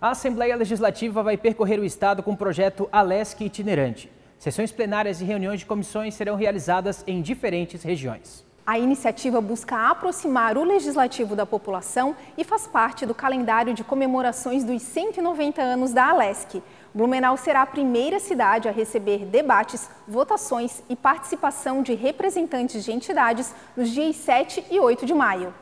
A Assembleia Legislativa vai percorrer o Estado com o projeto Alesc Itinerante. Sessões plenárias e reuniões de comissões serão realizadas em diferentes regiões. A iniciativa busca aproximar o legislativo da população e faz parte do calendário de comemorações dos 190 anos da Alesc. Blumenau será a primeira cidade a receber debates, votações e participação de representantes de entidades nos dias 7 e 8 de maio.